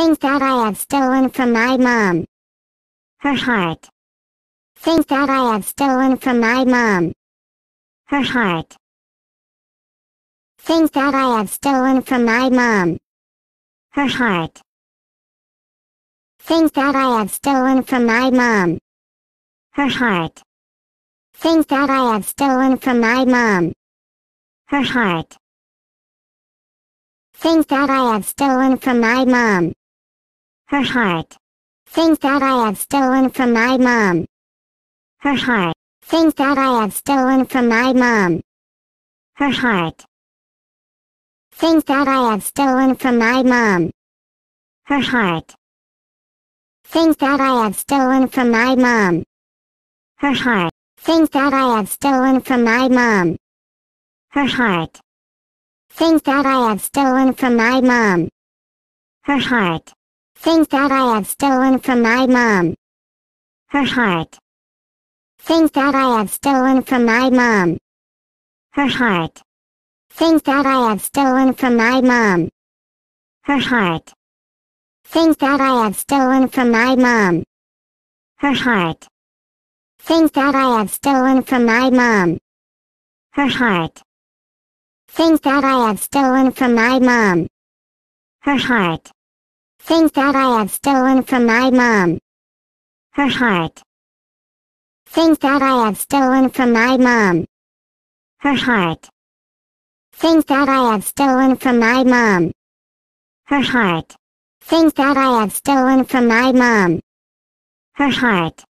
Things that I have stolen from my mom. Her heart. Things that I have stolen from my mom. Her heart. Things that I have stolen from my mom. Her heart. Things that I have stolen from my mom. Her heart. Things that I have stolen from my mom. Her heart. Things that I have stolen from my mom. Her heart. Things that I have stolen from my mom. Her heart. Things that I have stolen from my mom. Her heart. Things that I have stolen from my mom. Her heart. Things that I have stolen from my mom. Her heart. Things that I have stolen from my mom. Her heart. Things that I have stolen from my mom. Her heart. Things that I have stolen from my mom. Her heart. Things that I have stolen from my mom. Her heart. Things that I have stolen from my mom. Her heart. Things that I have stolen from my mom. Her heart. Things that I have stolen from my mom. Her heart. Things that I have stolen from my mom. Her heart. Things that I have stolen from my mom. Her heart. Things that I have stolen from my mom. Her heart. Things that I have stolen from my mom. Her heart. Things that I have stolen from my mom. Her heart.